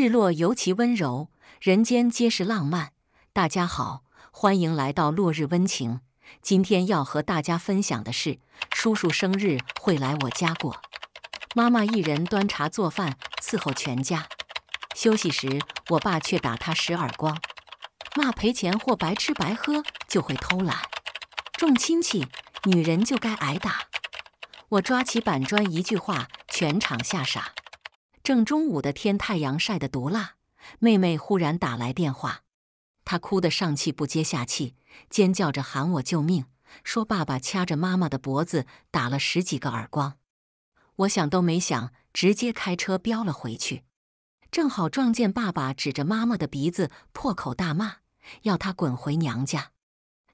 日落尤其温柔，人间皆是浪漫。大家好，欢迎来到落日温情。今天要和大家分享的是，叔叔生日会来我家过，妈妈一人端茶做饭伺候全家。休息时，我爸却打他十耳光，骂赔钱或白吃白喝就会偷懒。重亲戚，女人就该挨打。我抓起板砖，一句话，全场吓傻。正中午的天，太阳晒得毒辣。妹妹忽然打来电话，她哭得上气不接下气，尖叫着喊我救命，说爸爸掐着妈妈的脖子打了十几个耳光。我想都没想，直接开车飙了回去，正好撞见爸爸指着妈妈的鼻子破口大骂，要她滚回娘家。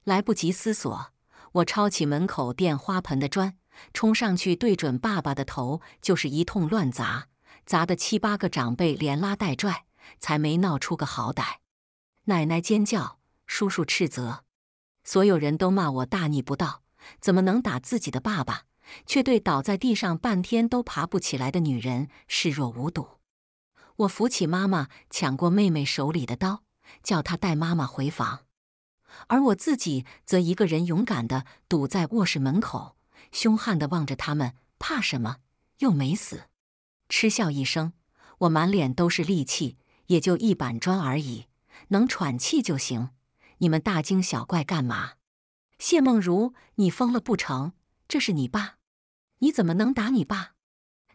来不及思索，我抄起门口垫花盆的砖，冲上去对准爸爸的头就是一通乱砸。砸的七八个长辈连拉带拽，才没闹出个好歹。奶奶尖叫，叔叔斥责，所有人都骂我大逆不道，怎么能打自己的爸爸？却对倒在地上半天都爬不起来的女人视若无睹。我扶起妈妈，抢过妹妹手里的刀，叫她带妈妈回房，而我自己则一个人勇敢地堵在卧室门口，凶悍地望着他们，怕什么？又没死。嗤笑一声，我满脸都是戾气，也就一板砖而已，能喘气就行。你们大惊小怪干嘛？谢梦如，你疯了不成？这是你爸，你怎么能打你爸？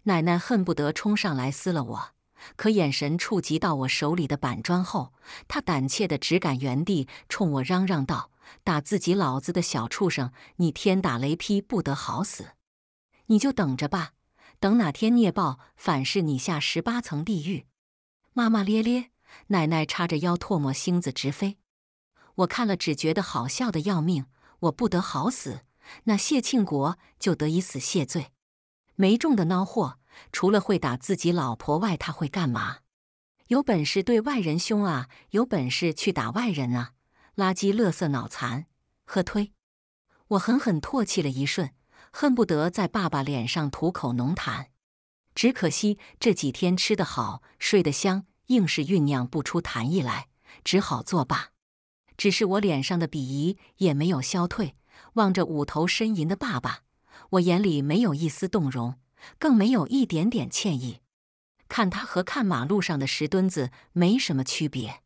奶奶恨不得冲上来撕了我，可眼神触及到我手里的板砖后，她胆怯的只敢原地冲我嚷嚷道：“打自己老子的小畜生，你天打雷劈不得好死！你就等着吧。”等哪天孽报反噬你下十八层地狱，骂骂咧咧，奶奶叉着腰，唾沫星子直飞。我看了只觉得好笑的要命，我不得好死，那谢庆国就得以死谢罪。没中的孬货，除了会打自己老婆外，他会干嘛？有本事对外人凶啊，有本事去打外人啊！垃圾，乐色，脑残，喝推！我狠狠唾弃了一瞬。恨不得在爸爸脸上吐口浓痰，只可惜这几天吃得好，睡得香，硬是酝酿不出痰意来，只好作罢。只是我脸上的鄙夷也没有消退，望着五头呻吟的爸爸，我眼里没有一丝动容，更没有一点点歉意。看他和看马路上的石墩子没什么区别。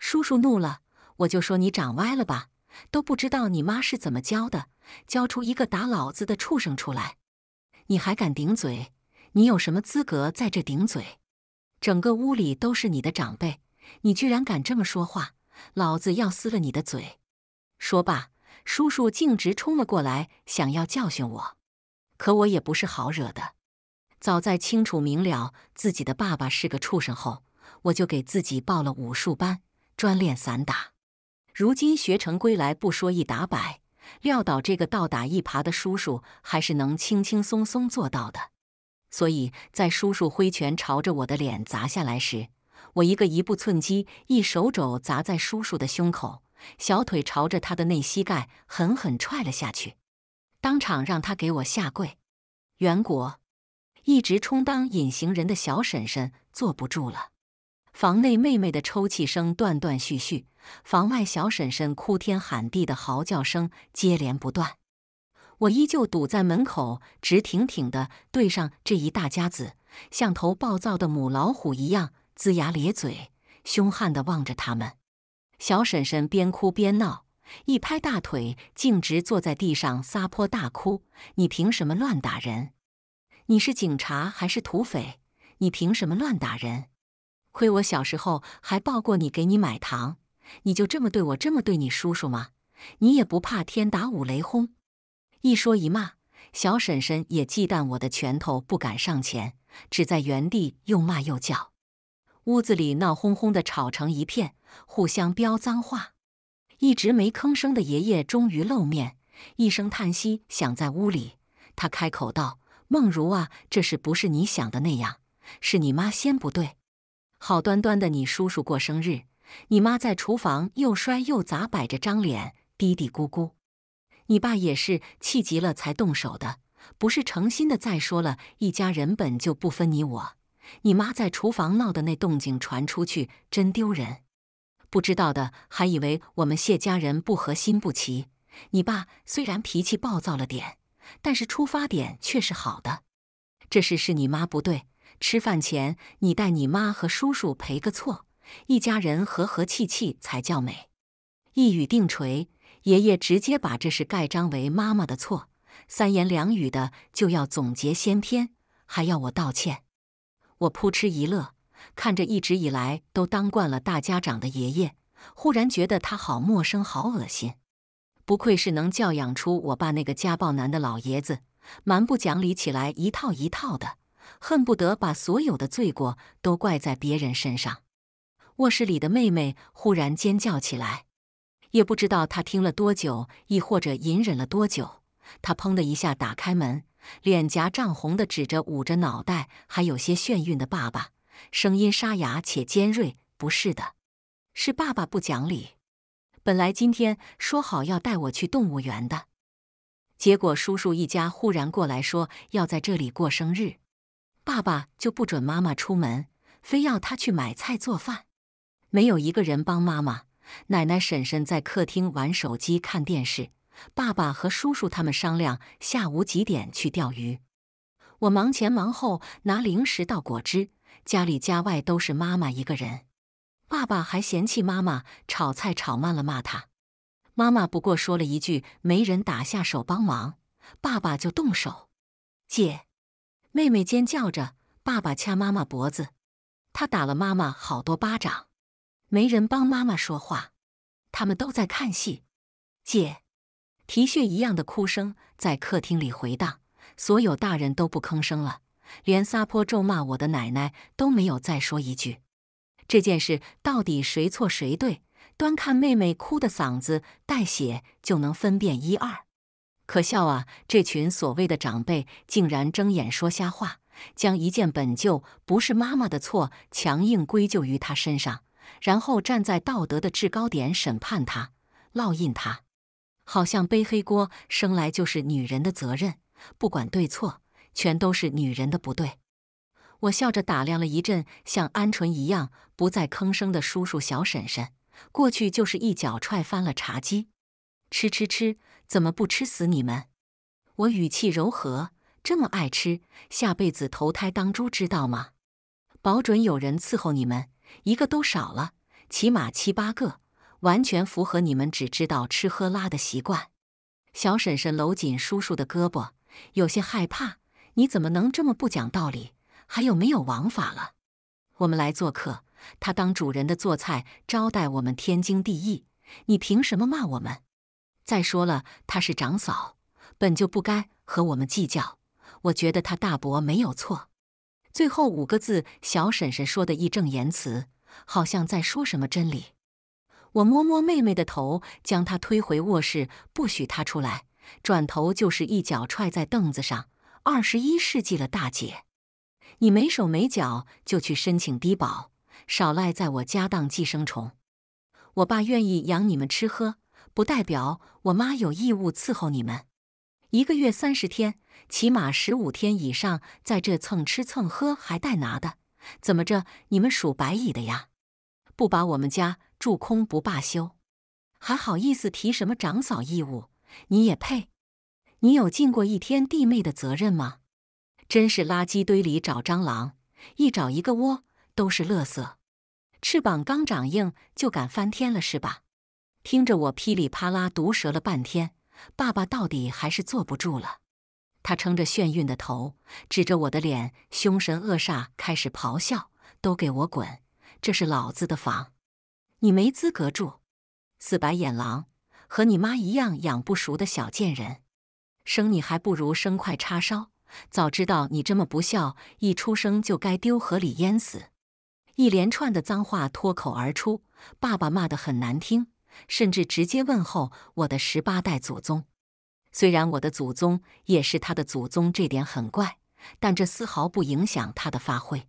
叔叔怒了，我就说你长歪了吧。都不知道你妈是怎么教的，教出一个打老子的畜生出来！你还敢顶嘴？你有什么资格在这顶嘴？整个屋里都是你的长辈，你居然敢这么说话，老子要撕了你的嘴！说罢，叔叔径直冲了过来，想要教训我。可我也不是好惹的。早在清楚明了自己的爸爸是个畜生后，我就给自己报了武术班，专练散打。如今学成归来，不说一打百，撂倒这个倒打一耙的叔叔，还是能轻轻松松做到的。所以在叔叔挥拳朝着我的脸砸下来时，我一个一步寸击，一手肘砸在叔叔的胸口，小腿朝着他的内膝盖狠狠踹了下去，当场让他给我下跪。袁国一直充当隐形人的小婶婶坐不住了，房内妹妹的抽泣声断断续续。房外小婶婶哭天喊地的嚎叫声接连不断，我依旧堵在门口，直挺挺的对上这一大家子，像头暴躁的母老虎一样龇牙咧嘴，凶悍的望着他们。小婶婶边哭边闹，一拍大腿，径直坐在地上撒泼大哭：“你凭什么乱打人？你是警察还是土匪？你凭什么乱打人？亏我小时候还抱过你，给你买糖。”你就这么对我，这么对你叔叔吗？你也不怕天打五雷轰？一说一骂，小婶婶也忌惮我的拳头，不敢上前，只在原地又骂又叫。屋子里闹哄哄的，吵成一片，互相飙脏话。一直没吭声的爷爷终于露面，一声叹息响在屋里。他开口道：“梦如啊，这事不是你想的那样，是你妈先不对。好端端的，你叔叔过生日。”你妈在厨房又摔又砸，摆着张脸嘀嘀咕咕，你爸也是气急了才动手的，不是诚心的。再说了一家人本就不分你我，你妈在厨房闹的那动静传出去真丢人，不知道的还以为我们谢家人不和心不齐。你爸虽然脾气暴躁了点，但是出发点却是好的。这事是你妈不对，吃饭前你带你妈和叔叔赔个错。一家人和和气气才叫美。一语定锤，爷爷直接把这事盖章为妈妈的错，三言两语的就要总结先篇，还要我道歉。我扑哧一乐，看着一直以来都当惯了大家长的爷爷，忽然觉得他好陌生，好恶心。不愧是能教养出我爸那个家暴男的老爷子，蛮不讲理起来一套一套的，恨不得把所有的罪过都怪在别人身上。卧室里的妹妹忽然尖叫起来，也不知道她听了多久，亦或者隐忍了多久。她砰的一下打开门，脸颊涨红的指着捂着脑袋还有些眩晕的爸爸，声音沙哑且尖锐：“不是的，是爸爸不讲理。本来今天说好要带我去动物园的，结果叔叔一家忽然过来说要在这里过生日，爸爸就不准妈妈出门，非要他去买菜做饭。”没有一个人帮妈妈、奶奶、婶婶在客厅玩手机、看电视。爸爸和叔叔他们商量下午几点去钓鱼。我忙前忙后拿零食、倒果汁，家里家外都是妈妈一个人。爸爸还嫌弃妈妈炒菜炒慢了，骂他。妈妈不过说了一句“没人打下手帮忙”，爸爸就动手。姐、妹妹尖叫着，爸爸掐妈妈脖子，他打了妈妈好多巴掌。没人帮妈妈说话，他们都在看戏。姐，啼血一样的哭声在客厅里回荡，所有大人都不吭声了，连撒泼咒骂我的奶奶都没有再说一句。这件事到底谁错谁对？端看妹妹哭的嗓子带血就能分辨一二。可笑啊！这群所谓的长辈竟然睁眼说瞎话，将一件本就不是妈妈的错，强硬归咎于她身上。然后站在道德的制高点审判他，烙印他，好像背黑锅生来就是女人的责任，不管对错，全都是女人的不对。我笑着打量了一阵，像鹌鹑一样不再吭声的叔叔小婶婶，过去就是一脚踹翻了茶几，吃吃吃，怎么不吃死你们？我语气柔和，这么爱吃，下辈子投胎当猪知道吗？保准有人伺候你们。一个都少了，起码七八个，完全符合你们只知道吃喝拉的习惯。小婶婶搂紧叔叔的胳膊，有些害怕。你怎么能这么不讲道理？还有没有王法了？我们来做客，他当主人的做菜招待我们，天经地义。你凭什么骂我们？再说了，她是长嫂，本就不该和我们计较。我觉得他大伯没有错。最后五个字，小婶婶说的义正言辞，好像在说什么真理。我摸摸妹妹的头，将她推回卧室，不许她出来。转头就是一脚踹在凳子上。二十一世纪了，大姐，你没手没脚就去申请低保，少赖在我家当寄生虫。我爸愿意养你们吃喝，不代表我妈有义务伺候你们。一个月三十天，起码十五天以上在这蹭吃蹭喝还带拿的，怎么着？你们属白蚁的呀？不把我们家住空不罢休，还好意思提什么长嫂义务？你也配？你有尽过一天弟妹的责任吗？真是垃圾堆里找蟑螂，一找一个窝，都是乐色。翅膀刚长硬就敢翻天了是吧？听着我噼里啪啦毒舌了半天。爸爸到底还是坐不住了，他撑着眩晕的头，指着我的脸，凶神恶煞，开始咆哮：“都给我滚！这是老子的房，你没资格住！死白眼狼，和你妈一样养不熟的小贱人，生你还不如生块叉烧！早知道你这么不孝，一出生就该丢河里淹死！”一连串的脏话脱口而出，爸爸骂得很难听。甚至直接问候我的十八代祖宗，虽然我的祖宗也是他的祖宗，这点很怪，但这丝毫不影响他的发挥，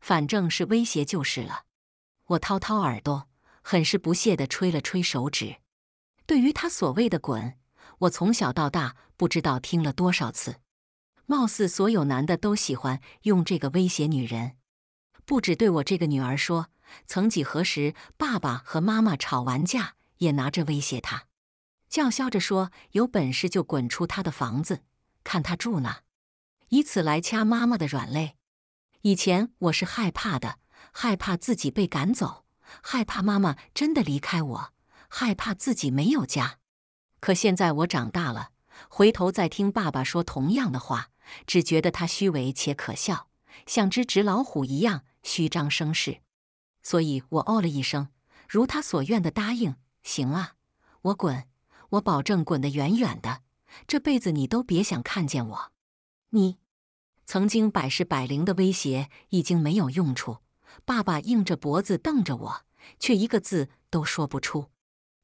反正是威胁就是了。我掏掏耳朵，很是不屑地吹了吹手指。对于他所谓的“滚”，我从小到大不知道听了多少次，貌似所有男的都喜欢用这个威胁女人，不止对我这个女儿说。曾几何时，爸爸和妈妈吵完架，也拿着威胁他，叫嚣着说：“有本事就滚出他的房子，看他住哪。”以此来掐妈妈的软肋。以前我是害怕的，害怕自己被赶走，害怕妈妈真的离开我，害怕自己没有家。可现在我长大了，回头再听爸爸说同样的话，只觉得他虚伪且可笑，像只纸老虎一样虚张声势。所以我哦了一声，如他所愿的答应。行啊，我滚，我保证滚得远远的，这辈子你都别想看见我。你曾经百试百灵的威胁已经没有用处。爸爸硬着脖子瞪着我，却一个字都说不出。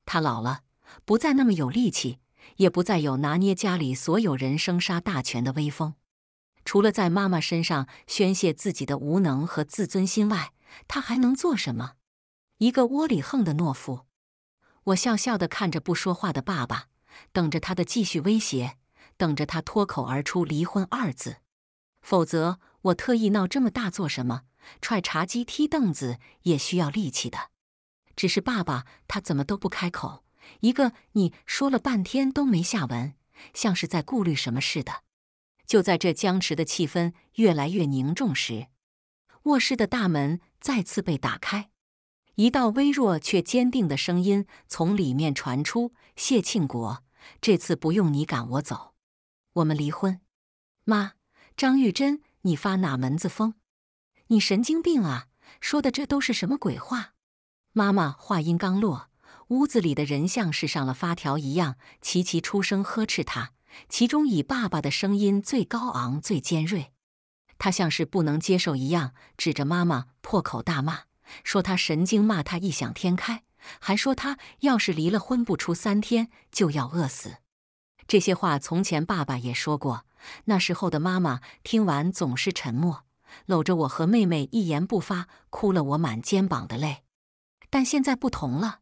他老了，不再那么有力气，也不再有拿捏家里所有人生杀大权的威风。除了在妈妈身上宣泄自己的无能和自尊心外，他还能做什么？一个窝里横的懦夫。我笑笑的看着不说话的爸爸，等着他的继续威胁，等着他脱口而出“离婚”二字。否则，我特意闹这么大做什么？踹茶几、踢凳子也需要力气的。只是爸爸他怎么都不开口。一个你说了半天都没下文，像是在顾虑什么似的。就在这僵持的气氛越来越凝重时。卧室的大门再次被打开，一道微弱却坚定的声音从里面传出：“谢庆国，这次不用你赶我走，我们离婚。”“妈，张玉珍，你发哪门子疯？你神经病啊！说的这都是什么鬼话？”妈妈话音刚落，屋子里的人像是上了发条一样，齐齐出声呵斥他，其中以爸爸的声音最高昂、最尖锐。他像是不能接受一样，指着妈妈破口大骂，说他神经，骂他异想天开，还说他要是离了婚，不出三天就要饿死。这些话从前爸爸也说过，那时候的妈妈听完总是沉默，搂着我和妹妹一言不发，哭了我满肩膀的泪。但现在不同了，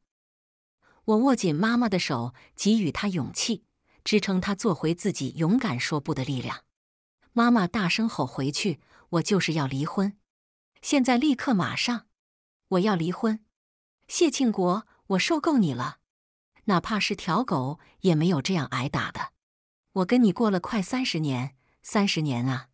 我握紧妈妈的手，给予她勇气，支撑她做回自己，勇敢说不的力量。妈妈大声吼回去：“我就是要离婚，现在立刻马上，我要离婚！谢庆国，我受够你了！哪怕是条狗也没有这样挨打的。我跟你过了快三十年，三十年啊！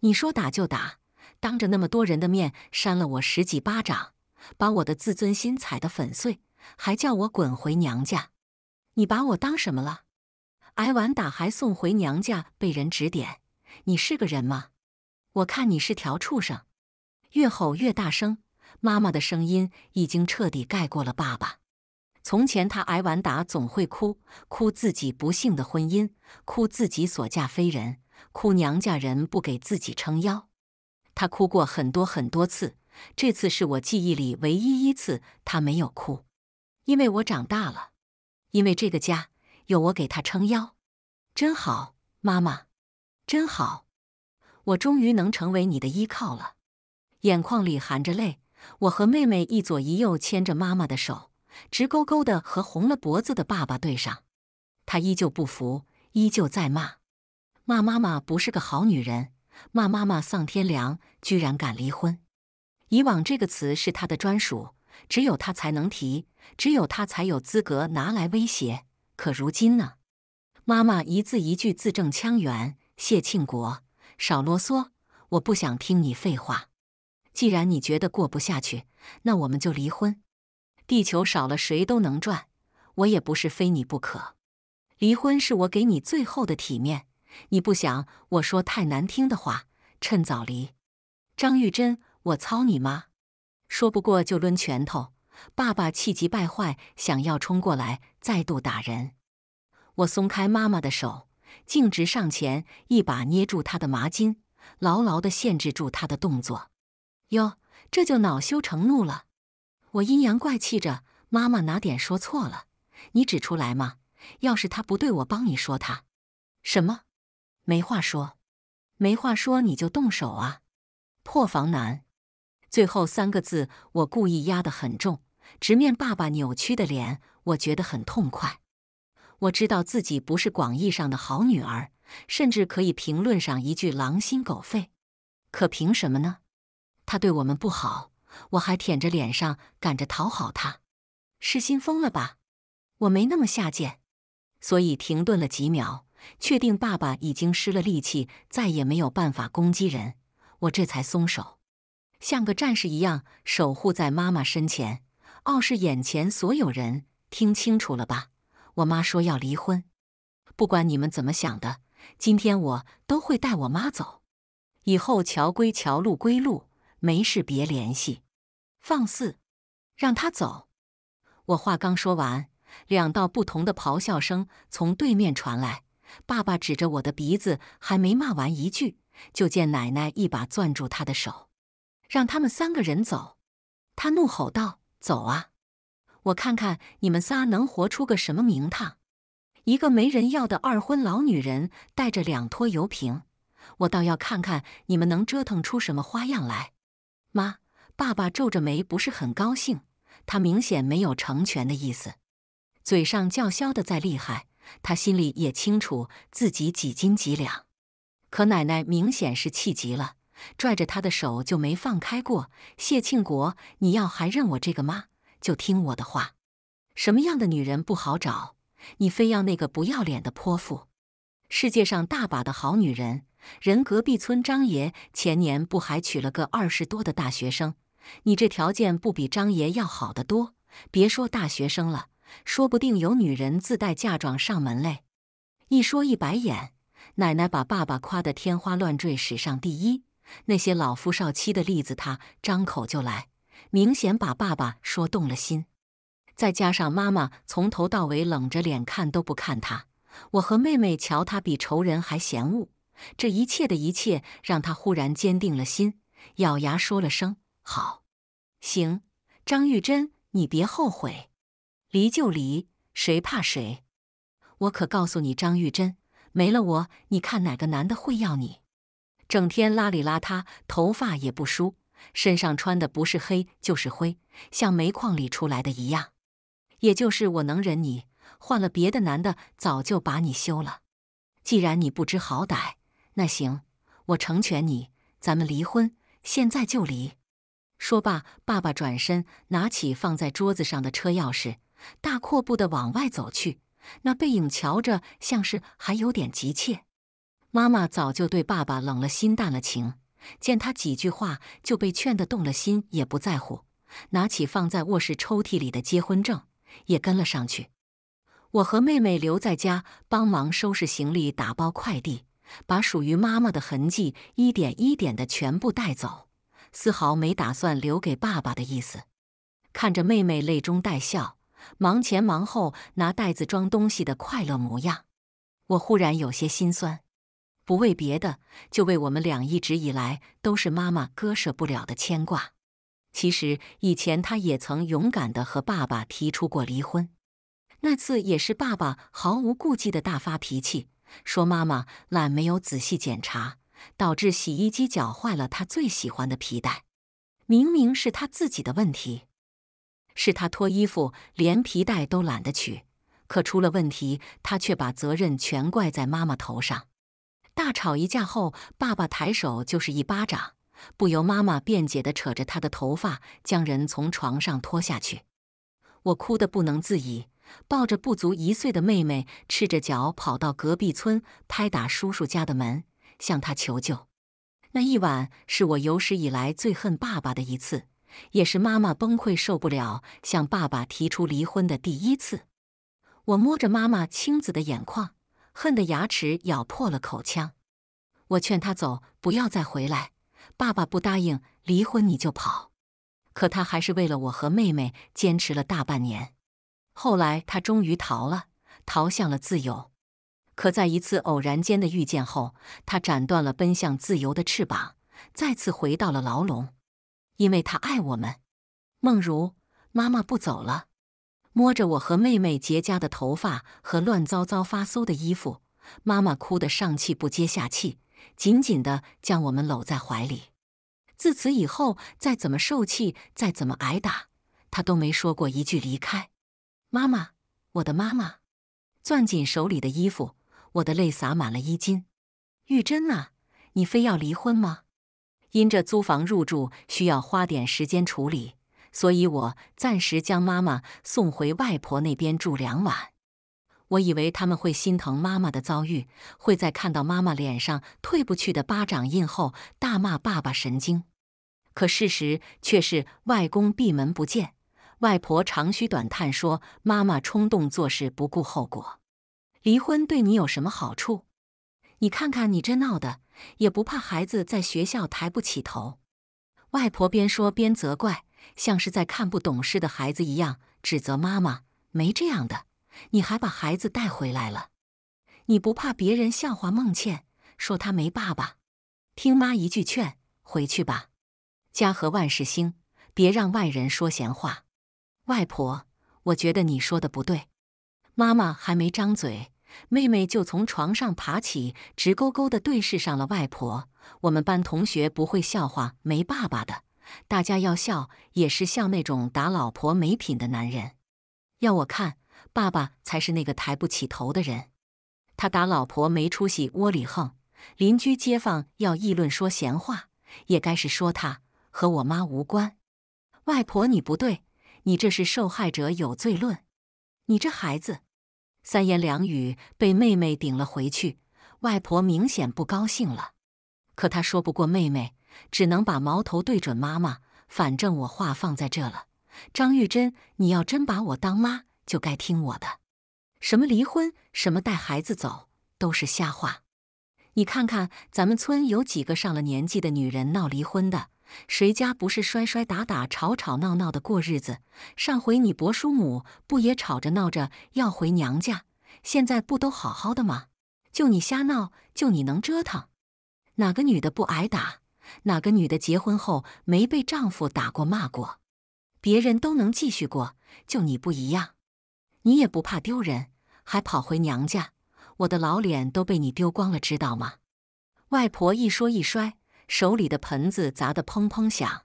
你说打就打，当着那么多人的面扇了我十几巴掌，把我的自尊心踩得粉碎，还叫我滚回娘家！你把我当什么了？挨完打还送回娘家，被人指点。”你是个人吗？我看你是条畜生！越吼越大声。妈妈的声音已经彻底盖过了爸爸。从前他挨完打总会哭，哭自己不幸的婚姻，哭自己所嫁非人，哭娘家人不给自己撑腰。他哭过很多很多次，这次是我记忆里唯一一次他没有哭，因为我长大了，因为这个家有我给他撑腰，真好，妈妈。真好，我终于能成为你的依靠了。眼眶里含着泪，我和妹妹一左一右牵着妈妈的手，直勾勾的和红了脖子的爸爸对上。他依旧不服，依旧在骂，骂妈妈不是个好女人，骂妈妈丧天良，居然敢离婚。以往这个词是他的专属，只有他才能提，只有他才有资格拿来威胁。可如今呢？妈妈一字一句，字正腔圆。谢庆国，少啰嗦！我不想听你废话。既然你觉得过不下去，那我们就离婚。地球少了谁都能转，我也不是非你不可。离婚是我给你最后的体面。你不想我说太难听的话，趁早离。张玉珍，我操你妈！说不过就抡拳头。爸爸气急败坏，想要冲过来再度打人。我松开妈妈的手。径直上前，一把捏住他的麻巾，牢牢的限制住他的动作。哟，这就恼羞成怒了。我阴阳怪气着：“妈妈哪点说错了？你指出来嘛。要是他不对，我帮你说他。”什么？没话说？没话说你就动手啊！破防难。最后三个字我故意压得很重，直面爸爸扭曲的脸，我觉得很痛快。我知道自己不是广义上的好女儿，甚至可以评论上一句“狼心狗肺”。可凭什么呢？他对我们不好，我还舔着脸上赶着讨好他，是心疯了吧？我没那么下贱。所以停顿了几秒，确定爸爸已经失了力气，再也没有办法攻击人，我这才松手，像个战士一样守护在妈妈身前，傲视眼前所有人。听清楚了吧？我妈说要离婚，不管你们怎么想的，今天我都会带我妈走。以后桥归桥，路归路，没事别联系。放肆！让他走！我话刚说完，两道不同的咆哮声从对面传来。爸爸指着我的鼻子，还没骂完一句，就见奶奶一把攥住他的手，让他们三个人走。他怒吼道：“走啊！”我看看你们仨能活出个什么名堂？一个没人要的二婚老女人带着两拖油瓶，我倒要看看你们能折腾出什么花样来！妈，爸爸皱着眉，不是很高兴，他明显没有成全的意思。嘴上叫嚣的再厉害，他心里也清楚自己几斤几两。可奶奶明显是气急了，拽着他的手就没放开过。谢庆国，你要还认我这个妈？就听我的话，什么样的女人不好找？你非要那个不要脸的泼妇？世界上大把的好女人，人隔壁村张爷前年不还娶了个二十多的大学生？你这条件不比张爷要好得多？别说大学生了，说不定有女人自带嫁妆上门嘞！一说一白眼，奶奶把爸爸夸得天花乱坠，史上第一。那些老夫少妻的例子，他张口就来。明显把爸爸说动了心，再加上妈妈从头到尾冷着脸看都不看他，我和妹妹瞧他比仇人还嫌恶，这一切的一切让他忽然坚定了心，咬牙说了声“好，行”。张玉珍，你别后悔，离就离，谁怕谁？我可告诉你，张玉珍，没了我，你看哪个男的会要你？整天邋里邋遢，头发也不梳。身上穿的不是黑就是灰，像煤矿里出来的一样。也就是我能忍你，换了别的男的早就把你休了。既然你不知好歹，那行，我成全你，咱们离婚，现在就离。说罢，爸爸转身拿起放在桌子上的车钥匙，大阔步地往外走去，那背影瞧着像是还有点急切。妈妈早就对爸爸冷了心，淡了情。见他几句话就被劝得动了心，也不在乎，拿起放在卧室抽屉里的结婚证，也跟了上去。我和妹妹留在家，帮忙收拾行李、打包快递，把属于妈妈的痕迹一点一点的全部带走，丝毫没打算留给爸爸的意思。看着妹妹泪中带笑，忙前忙后拿袋子装东西的快乐模样，我忽然有些心酸。不为别的，就为我们俩一直以来都是妈妈割舍不了的牵挂。其实以前她也曾勇敢的和爸爸提出过离婚，那次也是爸爸毫无顾忌的大发脾气，说妈妈懒，没有仔细检查，导致洗衣机搅坏了他最喜欢的皮带。明明是他自己的问题，是他脱衣服连皮带都懒得取，可出了问题他却把责任全怪在妈妈头上。大吵一架后，爸爸抬手就是一巴掌，不由妈妈辩解的扯着他的头发，将人从床上拖下去。我哭得不能自已，抱着不足一岁的妹妹，赤着脚跑到隔壁村，拍打叔叔家的门，向他求救。那一晚是我有史以来最恨爸爸的一次，也是妈妈崩溃受不了向爸爸提出离婚的第一次。我摸着妈妈青紫的眼眶。恨得牙齿咬破了口腔，我劝他走，不要再回来。爸爸不答应离婚，你就跑。可他还是为了我和妹妹坚持了大半年。后来他终于逃了，逃向了自由。可在一次偶然间的遇见后，他斩断了奔向自由的翅膀，再次回到了牢笼。因为他爱我们。梦如，妈妈不走了。摸着我和妹妹结痂的头发和乱糟糟发馊的衣服，妈妈哭得上气不接下气，紧紧地将我们搂在怀里。自此以后，再怎么受气，再怎么挨打，她都没说过一句离开。妈妈，我的妈妈，攥紧手里的衣服，我的泪洒满了衣襟。玉珍啊，你非要离婚吗？因着租房入住，需要花点时间处理。所以我暂时将妈妈送回外婆那边住两晚。我以为他们会心疼妈妈的遭遇，会在看到妈妈脸上退不去的巴掌印后大骂爸爸神经。可事实却是，外公闭门不见，外婆长吁短叹说：“妈妈冲动做事不顾后果，离婚对你有什么好处？你看看你这闹的，也不怕孩子在学校抬不起头？”外婆边说边责怪。像是在看不懂事的孩子一样指责妈妈，没这样的，你还把孩子带回来了，你不怕别人笑话孟倩说她没爸爸？听妈一句劝，回去吧，家和万事兴，别让外人说闲话。外婆，我觉得你说的不对。妈妈还没张嘴，妹妹就从床上爬起，直勾勾的对视上了外婆。我们班同学不会笑话没爸爸的。大家要笑，也是笑那种打老婆没品的男人。要我看，爸爸才是那个抬不起头的人。他打老婆没出息，窝里横。邻居街坊要议论说闲话，也该是说他，和我妈无关。外婆，你不对，你这是受害者有罪论。你这孩子，三言两语被妹妹顶了回去。外婆明显不高兴了，可她说不过妹妹。只能把矛头对准妈妈。反正我话放在这了，张玉珍，你要真把我当妈，就该听我的。什么离婚，什么带孩子走，都是瞎话。你看看咱们村有几个上了年纪的女人闹离婚的？谁家不是摔摔打打、吵吵闹闹的过日子？上回你伯叔母不也吵着闹着要回娘家？现在不都好好的吗？就你瞎闹，就你能折腾？哪个女的不挨打？哪个女的结婚后没被丈夫打过骂过？别人都能继续过，就你不一样。你也不怕丢人，还跑回娘家。我的老脸都被你丢光了，知道吗？外婆一说一摔，手里的盆子砸得砰砰响，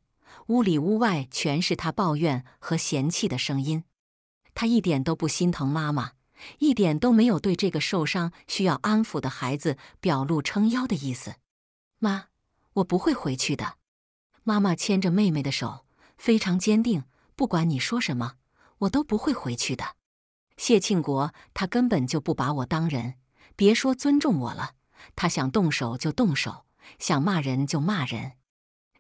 屋里屋外全是她抱怨和嫌弃的声音。她一点都不心疼妈妈，一点都没有对这个受伤需要安抚的孩子表露撑腰的意思。妈。我不会回去的。妈妈牵着妹妹的手，非常坚定。不管你说什么，我都不会回去的。谢庆国他根本就不把我当人，别说尊重我了，他想动手就动手，想骂人就骂人。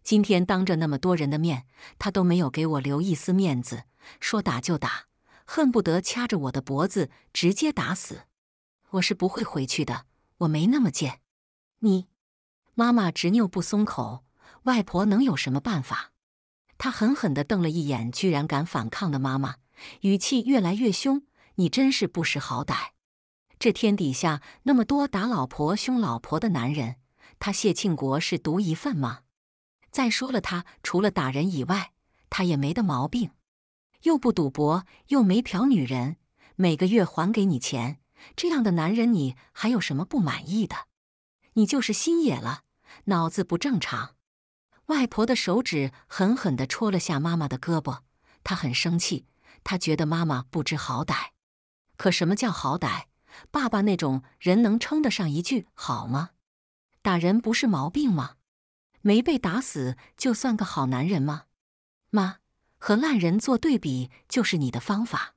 今天当着那么多人的面，他都没有给我留一丝面子，说打就打，恨不得掐着我的脖子直接打死。我是不会回去的，我没那么贱。你。妈妈执拗不松口，外婆能有什么办法？他狠狠的瞪了一眼，居然敢反抗的妈妈，语气越来越凶：“你真是不识好歹！这天底下那么多打老婆、凶老婆的男人，他谢庆国是独一份吗？再说了，他除了打人以外，他也没的毛病，又不赌博，又没嫖女人，每个月还给你钱，这样的男人你还有什么不满意的？你就是心野了。”脑子不正常，外婆的手指狠狠地戳了下妈妈的胳膊，她很生气，她觉得妈妈不知好歹。可什么叫好歹？爸爸那种人能称得上一句好吗？打人不是毛病吗？没被打死就算个好男人吗？妈和烂人做对比就是你的方法。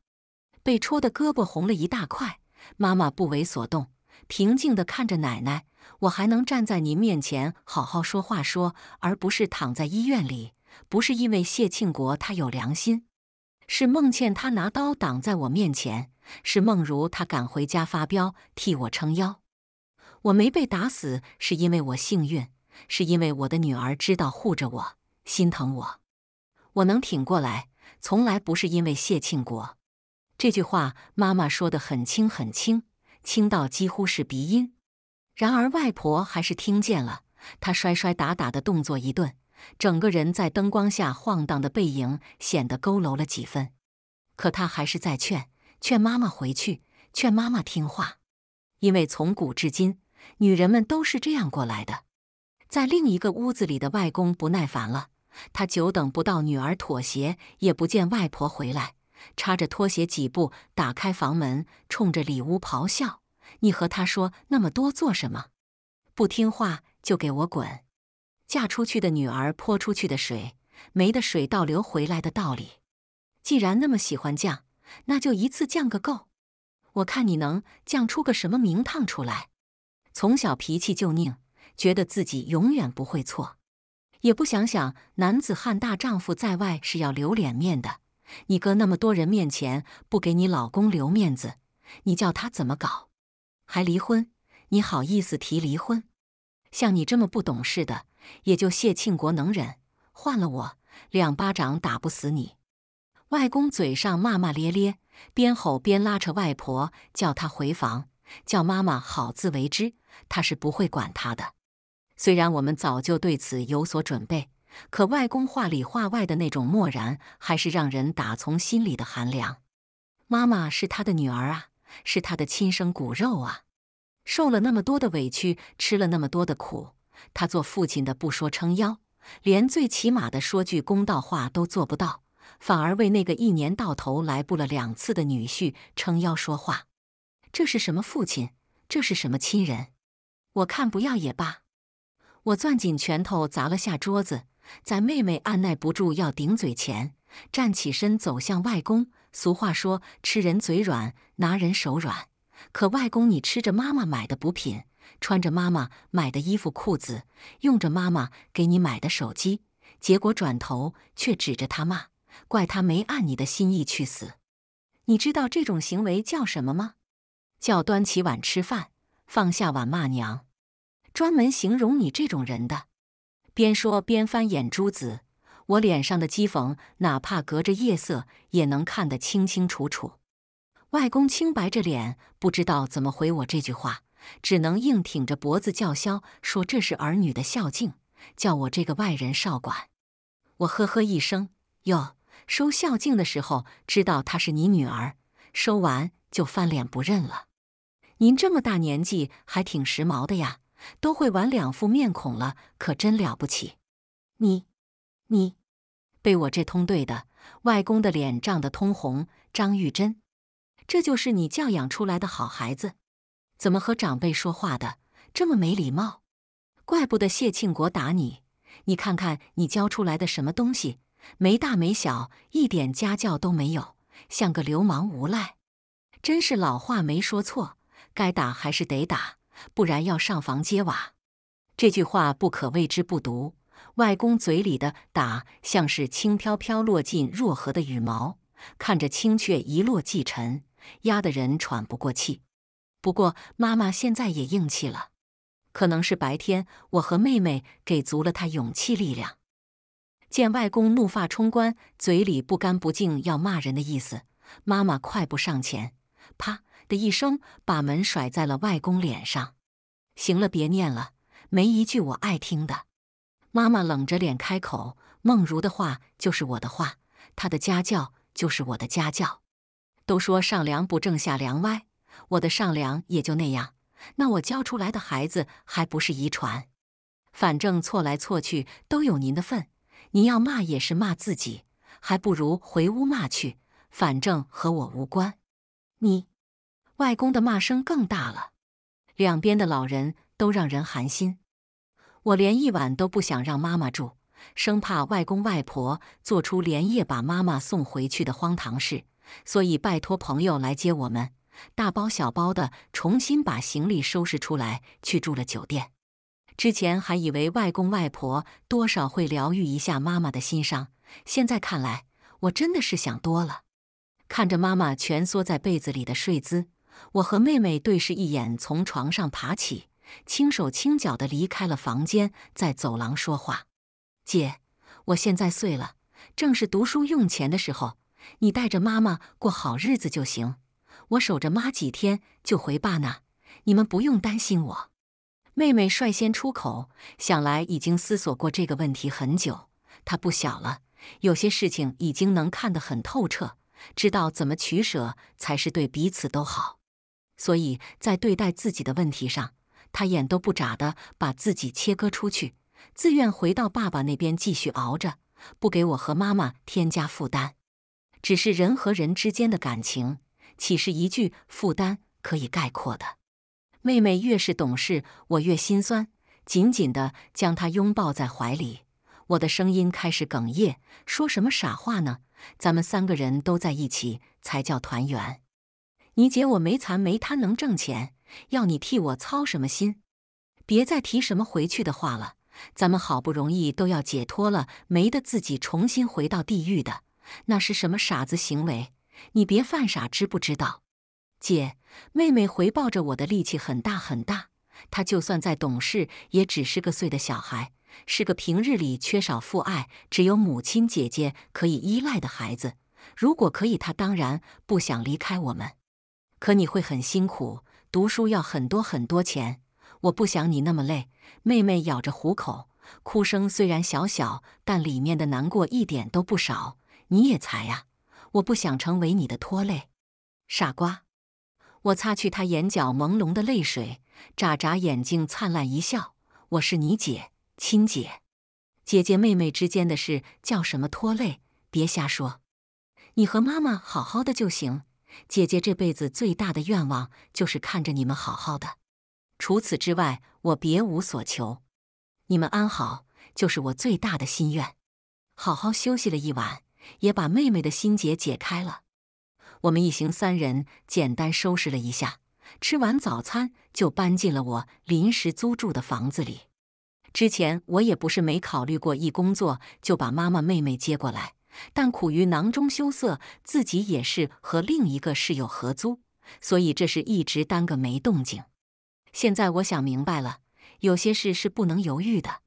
被戳的胳膊红了一大块，妈妈不为所动。平静地看着奶奶，我还能站在您面前好好说话，说而不是躺在医院里，不是因为谢庆国他有良心，是孟倩他拿刀挡在我面前，是孟茹他赶回家发飙替我撑腰，我没被打死是因为我幸运，是因为我的女儿知道护着我，心疼我，我能挺过来，从来不是因为谢庆国。这句话，妈妈说得很轻很轻。轻到几乎是鼻音，然而外婆还是听见了。她摔摔打打的动作一顿，整个人在灯光下晃荡的背影显得佝偻了几分。可她还是在劝，劝妈妈回去，劝妈妈听话，因为从古至今，女人们都是这样过来的。在另一个屋子里的外公不耐烦了，他久等不到女儿妥协，也不见外婆回来。插着拖鞋，几步打开房门，冲着里屋咆哮：“你和他说那么多做什么？不听话就给我滚！嫁出去的女儿泼出去的水，没得水倒流回来的道理。既然那么喜欢犟，那就一次犟个够！我看你能犟出个什么名堂出来？从小脾气就拧，觉得自己永远不会错，也不想想男子汉大丈夫在外是要留脸面的。”你搁那么多人面前不给你老公留面子，你叫他怎么搞？还离婚？你好意思提离婚？像你这么不懂事的，也就谢庆国能忍，换了我，两巴掌打不死你。外公嘴上骂骂咧咧，边吼边拉扯外婆，叫她回房，叫妈妈好自为之，他是不会管他的。虽然我们早就对此有所准备。可外公话里话外的那种漠然，还是让人打从心里的寒凉。妈妈是他的女儿啊，是他的亲生骨肉啊，受了那么多的委屈，吃了那么多的苦，他做父亲的不说撑腰，连最起码的说句公道话都做不到，反而为那个一年到头来不了两次的女婿撑腰说话，这是什么父亲？这是什么亲人？我看不要也罢。我攥紧拳头，砸了下桌子。在妹妹按耐不住要顶嘴前，站起身走向外公。俗话说：“吃人嘴软，拿人手软。”可外公，你吃着妈妈买的补品，穿着妈妈买的衣服裤子，用着妈妈给你买的手机，结果转头却指着他骂，怪他没按你的心意去死。你知道这种行为叫什么吗？叫端起碗吃饭，放下碗骂娘，专门形容你这种人的。边说边翻眼珠子，我脸上的讥讽，哪怕隔着夜色也能看得清清楚楚。外公清白着脸，不知道怎么回我这句话，只能硬挺着脖子叫嚣说：“这是儿女的孝敬，叫我这个外人少管。”我呵呵一声：“哟，收孝敬的时候知道她是你女儿，收完就翻脸不认了。您这么大年纪，还挺时髦的呀。”都会玩两副面孔了，可真了不起！你，你，被我这通对的，外公的脸涨得通红。张玉珍，这就是你教养出来的好孩子？怎么和长辈说话的这么没礼貌？怪不得谢庆国打你。你看看你教出来的什么东西，没大没小，一点家教都没有，像个流氓无赖。真是老话没说错，该打还是得打。不然要上房揭瓦，这句话不可谓之不毒。外公嘴里的打像是轻飘飘落进若河的羽毛，看着青却一落即沉，压得人喘不过气。不过妈妈现在也硬气了，可能是白天我和妹妹给足了她勇气力量。见外公怒发冲冠，嘴里不干不净要骂人的意思，妈妈快步上前，啪。的一声，把门甩在了外公脸上。行了，别念了，没一句我爱听的。妈妈冷着脸开口：“梦如的话就是我的话，她的家教就是我的家教。都说上梁不正下梁歪，我的上梁也就那样，那我教出来的孩子还不是遗传？反正错来错去都有您的份，您要骂也是骂自己，还不如回屋骂去，反正和我无关。”你。外公的骂声更大了，两边的老人都让人寒心。我连一晚都不想让妈妈住，生怕外公外婆做出连夜把妈妈送回去的荒唐事，所以拜托朋友来接我们，大包小包的重新把行李收拾出来，去住了酒店。之前还以为外公外婆多少会疗愈一下妈妈的心伤，现在看来，我真的是想多了。看着妈妈蜷缩在被子里的睡姿。我和妹妹对视一眼，从床上爬起，轻手轻脚地离开了房间，在走廊说话。姐，我现在碎了，正是读书用钱的时候，你带着妈妈过好日子就行。我守着妈几天就回爸那，你们不用担心我。妹妹率先出口，想来已经思索过这个问题很久。她不小了，有些事情已经能看得很透彻，知道怎么取舍才是对彼此都好。所以在对待自己的问题上，他眼都不眨的把自己切割出去，自愿回到爸爸那边继续熬着，不给我和妈妈添加负担。只是人和人之间的感情，岂是一句负担可以概括的？妹妹越是懂事，我越心酸，紧紧的将她拥抱在怀里。我的声音开始哽咽：“说什么傻话呢？咱们三个人都在一起，才叫团圆。”你姐我没残没瘫能挣钱，要你替我操什么心？别再提什么回去的话了。咱们好不容易都要解脱了，没得自己重新回到地狱的，那是什么傻子行为？你别犯傻，知不知道？姐，妹妹回报着我的力气很大很大。她就算再懂事，也只是个岁的小孩，是个平日里缺少父爱，只有母亲姐姐可以依赖的孩子。如果可以，她当然不想离开我们。可你会很辛苦，读书要很多很多钱，我不想你那么累。妹妹咬着虎口，哭声虽然小小，但里面的难过一点都不少。你也才啊！我不想成为你的拖累，傻瓜！我擦去她眼角朦胧的泪水，眨眨眼睛，灿烂一笑。我是你姐，亲姐。姐姐妹妹之间的事叫什么拖累？别瞎说。你和妈妈好好的就行。姐姐这辈子最大的愿望就是看着你们好好的，除此之外我别无所求。你们安好就是我最大的心愿。好好休息了一晚，也把妹妹的心结解开了。我们一行三人简单收拾了一下，吃完早餐就搬进了我临时租住的房子里。之前我也不是没考虑过，一工作就把妈妈妹妹接过来。但苦于囊中羞涩，自己也是和另一个室友合租，所以这事一直耽搁没动静。现在我想明白了，有些事是不能犹豫的。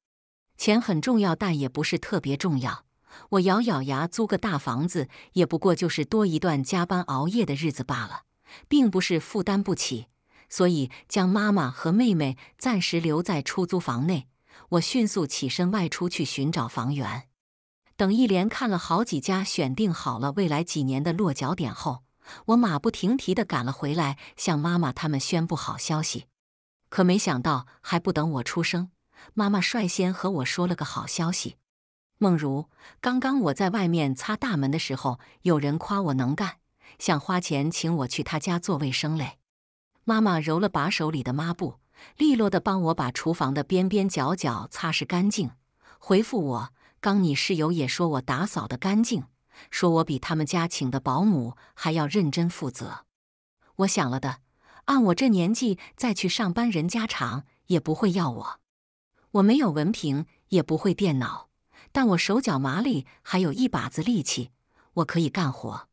钱很重要，但也不是特别重要。我咬咬牙，租个大房子，也不过就是多一段加班熬夜的日子罢了，并不是负担不起。所以将妈妈和妹妹暂时留在出租房内，我迅速起身外出去寻找房源。等一连看了好几家，选定好了未来几年的落脚点后，我马不停蹄地赶了回来，向妈妈他们宣布好消息。可没想到，还不等我出声，妈妈率先和我说了个好消息：“梦如，刚刚我在外面擦大门的时候，有人夸我能干，想花钱请我去他家做卫生嘞。”妈妈揉了把手里的抹布，利落地帮我把厨房的边边角角擦拭干净，回复我。刚，你室友也说我打扫的干净，说我比他们家请的保姆还要认真负责。我想了的，按我这年纪再去上班，人家厂也不会要我。我没有文凭，也不会电脑，但我手脚麻利，还有一把子力气，我可以干活。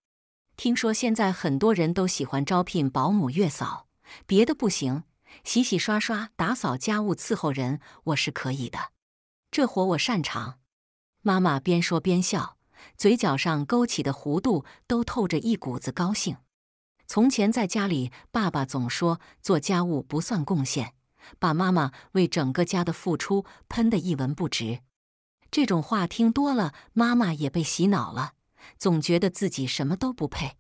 听说现在很多人都喜欢招聘保姆、月嫂，别的不行，洗洗刷刷、打扫家务、伺候人，我是可以的。这活我擅长。妈妈边说边笑，嘴角上勾起的弧度都透着一股子高兴。从前在家里，爸爸总说做家务不算贡献，把妈妈为整个家的付出喷得一文不值。这种话听多了，妈妈也被洗脑了，总觉得自己什么都不配。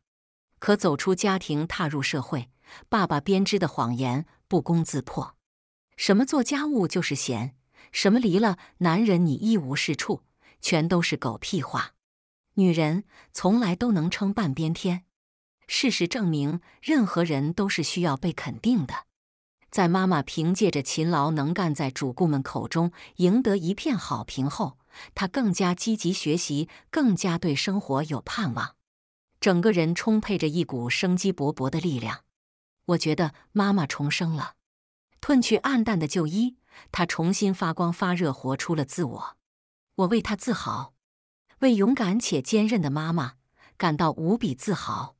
可走出家庭，踏入社会，爸爸编织的谎言不攻自破。什么做家务就是闲，什么离了男人你一无是处。全都是狗屁话，女人从来都能撑半边天。事实证明，任何人都是需要被肯定的。在妈妈凭借着勤劳能干，在主顾们口中赢得一片好评后，她更加积极学习，更加对生活有盼望，整个人充沛着一股生机勃勃的力量。我觉得妈妈重生了，褪去暗淡的旧衣，她重新发光发热，活出了自我。我为他自豪，为勇敢且坚韧的妈妈感到无比自豪。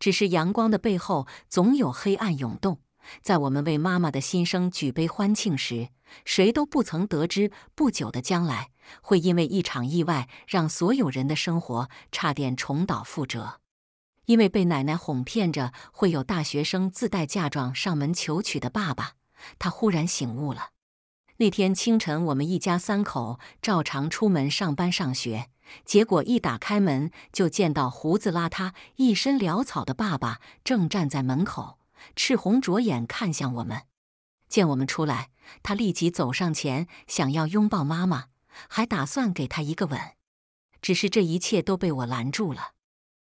只是阳光的背后总有黑暗涌动，在我们为妈妈的心声举杯欢庆时，谁都不曾得知不久的将来会因为一场意外让所有人的生活差点重蹈覆辙。因为被奶奶哄骗着会有大学生自带嫁妆上门求娶的爸爸，他忽然醒悟了。那天清晨，我们一家三口照常出门上班上学，结果一打开门就见到胡子邋遢、一身潦草的爸爸正站在门口，赤红着眼看向我们。见我们出来，他立即走上前，想要拥抱妈妈，还打算给她一个吻，只是这一切都被我拦住了。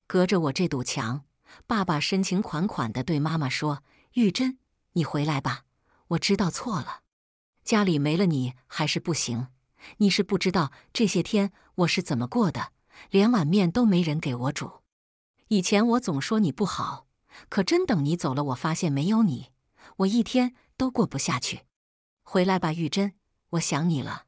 隔着我这堵墙，爸爸深情款款地对妈妈说：“玉珍，你回来吧，我知道错了。”家里没了你还是不行，你是不知道这些天我是怎么过的，连碗面都没人给我煮。以前我总说你不好，可真等你走了，我发现没有你，我一天都过不下去。回来吧，玉珍，我想你了。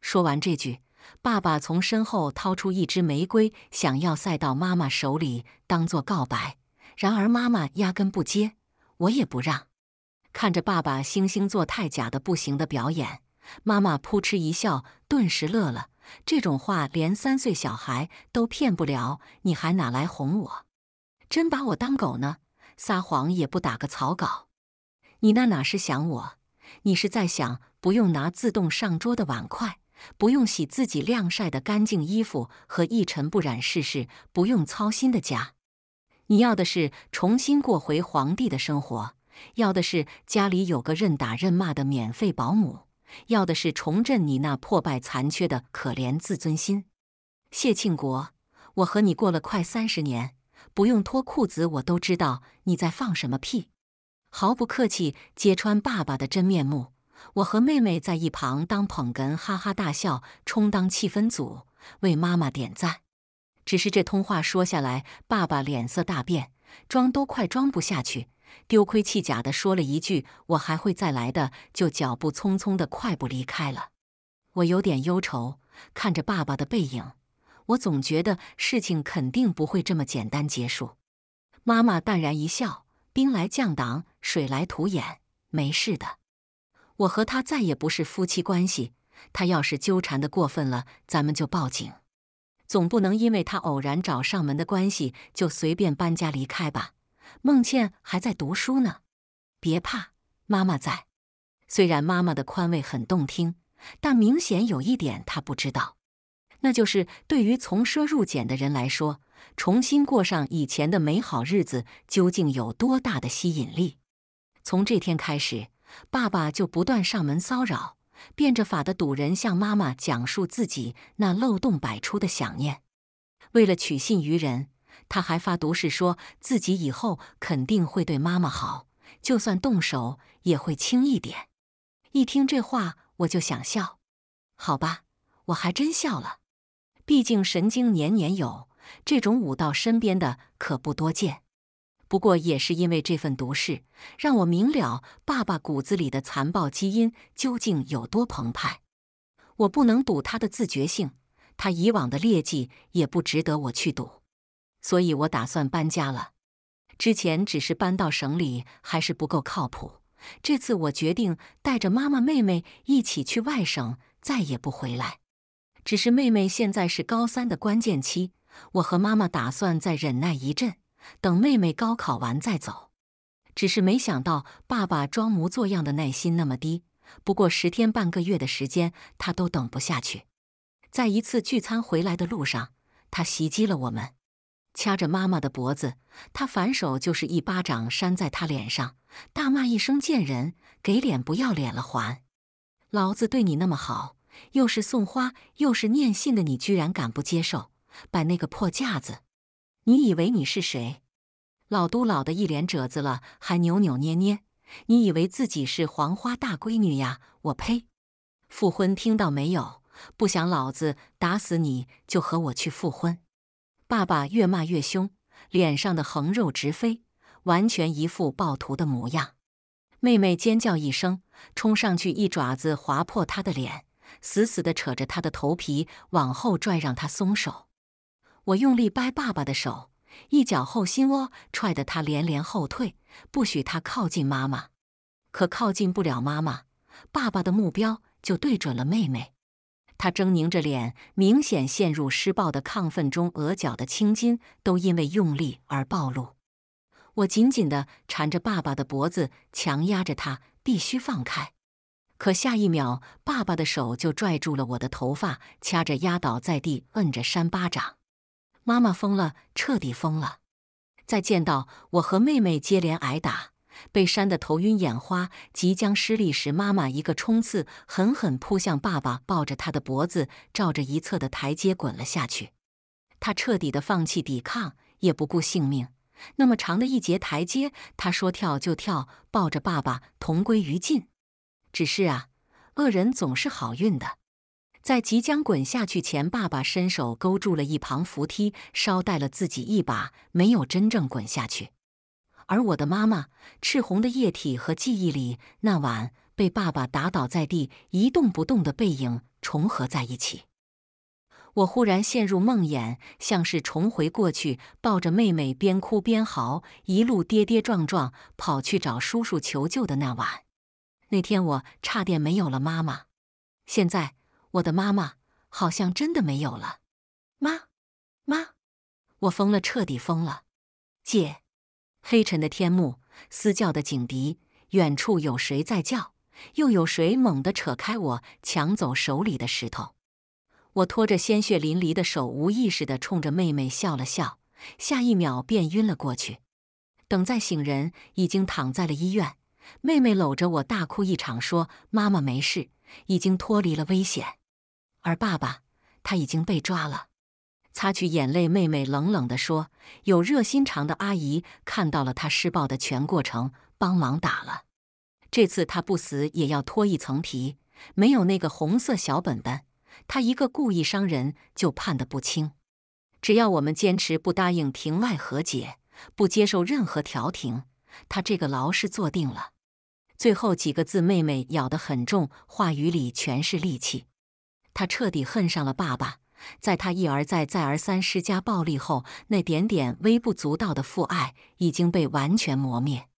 说完这句，爸爸从身后掏出一支玫瑰，想要塞到妈妈手里当做告白，然而妈妈压根不接，我也不让。看着爸爸惺惺作态、假的不行的表演，妈妈扑哧一笑，顿时乐了。这种话连三岁小孩都骗不了，你还哪来哄我？真把我当狗呢？撒谎也不打个草稿。你那哪是想我？你是在想不用拿自动上桌的碗筷，不用洗自己晾晒的干净衣服和一尘不染试试，不用操心的家。你要的是重新过回皇帝的生活。要的是家里有个任打任骂的免费保姆，要的是重振你那破败残缺的可怜自尊心。谢庆国，我和你过了快三十年，不用脱裤子，我都知道你在放什么屁。毫不客气揭穿爸爸的真面目，我和妹妹在一旁当捧哏，哈哈大笑，充当气氛组，为妈妈点赞。只是这通话说下来，爸爸脸色大变，装都快装不下去。丢盔弃甲的说了一句：“我还会再来的。”就脚步匆匆的快步离开了。我有点忧愁，看着爸爸的背影，我总觉得事情肯定不会这么简单结束。妈妈淡然一笑：“兵来将挡，水来土掩，没事的。我和他再也不是夫妻关系，他要是纠缠的过分了，咱们就报警。总不能因为他偶然找上门的关系就随便搬家离开吧。”孟倩还在读书呢，别怕，妈妈在。虽然妈妈的宽慰很动听，但明显有一点她不知道，那就是对于从奢入俭的人来说，重新过上以前的美好日子究竟有多大的吸引力。从这天开始，爸爸就不断上门骚扰，变着法的堵人，向妈妈讲述自己那漏洞百出的想念。为了取信于人。他还发毒誓，说自己以后肯定会对妈妈好，就算动手也会轻一点。一听这话，我就想笑。好吧，我还真笑了。毕竟神经年年有，这种舞到身边的可不多见。不过也是因为这份毒誓，让我明了爸爸骨子里的残暴基因究竟有多澎湃。我不能赌他的自觉性，他以往的劣迹也不值得我去赌。所以我打算搬家了。之前只是搬到省里还是不够靠谱，这次我决定带着妈妈、妹妹一起去外省，再也不回来。只是妹妹现在是高三的关键期，我和妈妈打算再忍耐一阵，等妹妹高考完再走。只是没想到爸爸装模作样的耐心那么低，不过十天半个月的时间他都等不下去。在一次聚餐回来的路上，他袭击了我们。掐着妈妈的脖子，他反手就是一巴掌扇在她脸上，大骂一声：“贱人，给脸不要脸了！还，老子对你那么好，又是送花又是念信的，你居然敢不接受，摆那个破架子！你以为你是谁？老都老的一脸褶子了，还扭扭捏捏！你以为自己是黄花大闺女呀？我呸！复婚，听到没有？不想老子打死你，就和我去复婚！”爸爸越骂越凶，脸上的横肉直飞，完全一副暴徒的模样。妹妹尖叫一声，冲上去一爪子划破他的脸，死死地扯着他的头皮往后拽，让他松手。我用力掰爸爸的手，一脚后心窝踹得他连连后退，不许他靠近妈妈。可靠近不了妈妈，爸爸的目标就对准了妹妹。他狰狞着脸，明显陷入施暴的亢奋中，额角的青筋都因为用力而暴露。我紧紧地缠着爸爸的脖子，强压着他，必须放开。可下一秒，爸爸的手就拽住了我的头发，掐着压倒在地，摁着扇巴掌。妈妈疯了，彻底疯了。再见到我和妹妹接连挨打。被扇得头晕眼花，即将失利时，妈妈一个冲刺，狠狠扑向爸爸，抱着他的脖子，照着一侧的台阶滚了下去。他彻底的放弃抵抗，也不顾性命。那么长的一节台阶，他说跳就跳，抱着爸爸同归于尽。只是啊，恶人总是好运的。在即将滚下去前，爸爸伸手勾住了一旁扶梯，捎带了自己一把，没有真正滚下去。而我的妈妈，赤红的液体和记忆里那晚被爸爸打倒在地一动不动的背影重合在一起，我忽然陷入梦魇，像是重回过去，抱着妹妹边哭边嚎，一路跌跌撞撞跑去找叔叔求救的那晚。那天我差点没有了妈妈，现在我的妈妈好像真的没有了。妈，妈，我疯了，彻底疯了，姐。黑沉的天幕，嘶叫的警笛，远处有谁在叫？又有谁猛地扯开我，抢走手里的石头？我拖着鲜血淋漓的手，无意识地冲着妹妹笑了笑，下一秒便晕了过去。等再醒人，已经躺在了医院。妹妹搂着我大哭一场，说：“妈妈没事，已经脱离了危险。”而爸爸，他已经被抓了。擦去眼泪，妹妹冷冷地说：“有热心肠的阿姨看到了她施暴的全过程，帮忙打了。这次她不死也要脱一层皮。没有那个红色小本本，她一个故意伤人就判得不轻。只要我们坚持不答应庭外和解，不接受任何调停，他这个牢是坐定了。”最后几个字，妹妹咬得很重，话语里全是戾气。她彻底恨上了爸爸。在他一而再、再而三施加暴力后，那点点微不足道的父爱已经被完全磨灭。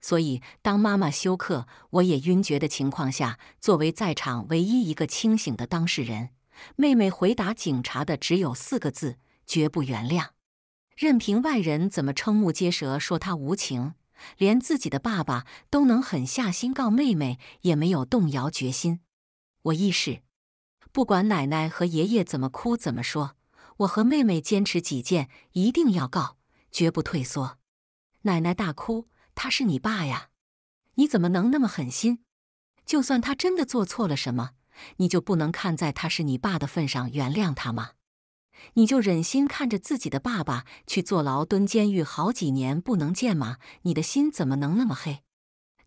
所以，当妈妈休克、我也晕厥的情况下，作为在场唯一一个清醒的当事人，妹妹回答警察的只有四个字：“绝不原谅。”任凭外人怎么瞠目结舌，说她无情，连自己的爸爸都能狠下心告妹妹，也没有动摇决心。我意识。不管奶奶和爷爷怎么哭怎么说，我和妹妹坚持己见，一定要告，绝不退缩。奶奶大哭：“他是你爸呀，你怎么能那么狠心？就算他真的做错了什么，你就不能看在他是你爸的份上原谅他吗？你就忍心看着自己的爸爸去坐牢蹲监狱好几年不能见吗？你的心怎么能那么黑？”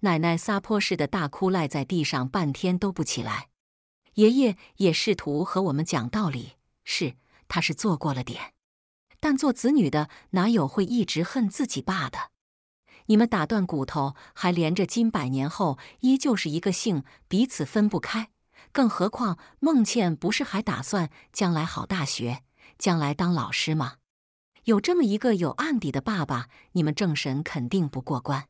奶奶撒泼似的大哭，赖在地上半天都不起来。爷爷也试图和我们讲道理，是，他是做过了点，但做子女的哪有会一直恨自己爸的？你们打断骨头还连着筋，百年后依旧是一个姓，彼此分不开。更何况孟倩不是还打算将来好大学，将来当老师吗？有这么一个有案底的爸爸，你们政审肯定不过关。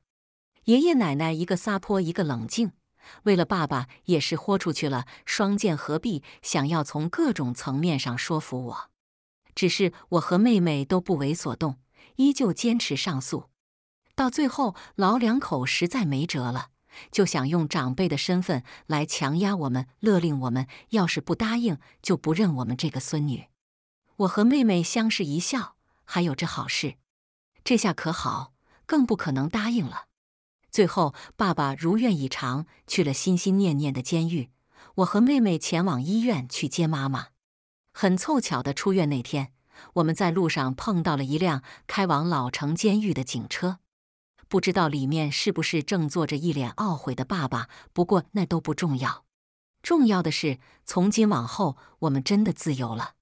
爷爷奶奶一个撒泼，一个冷静。为了爸爸，也是豁出去了，双剑合璧，想要从各种层面上说服我。只是我和妹妹都不为所动，依旧坚持上诉。到最后，老两口实在没辙了，就想用长辈的身份来强压我们，勒令我们：要是不答应，就不认我们这个孙女。我和妹妹相视一笑，还有这好事？这下可好，更不可能答应了。最后，爸爸如愿以偿去了心心念念的监狱。我和妹妹前往医院去接妈妈。很凑巧的，出院那天，我们在路上碰到了一辆开往老城监狱的警车。不知道里面是不是正坐着一脸懊悔的爸爸。不过那都不重要，重要的是从今往后我们真的自由了。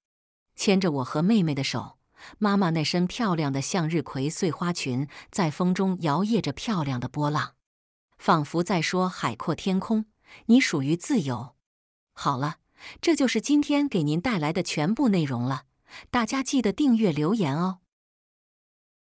牵着我和妹妹的手。妈妈那身漂亮的向日葵碎花裙在风中摇曳着漂亮的波浪，仿佛在说：“海阔天空，你属于自由。”好了，这就是今天给您带来的全部内容了，大家记得订阅留言哦。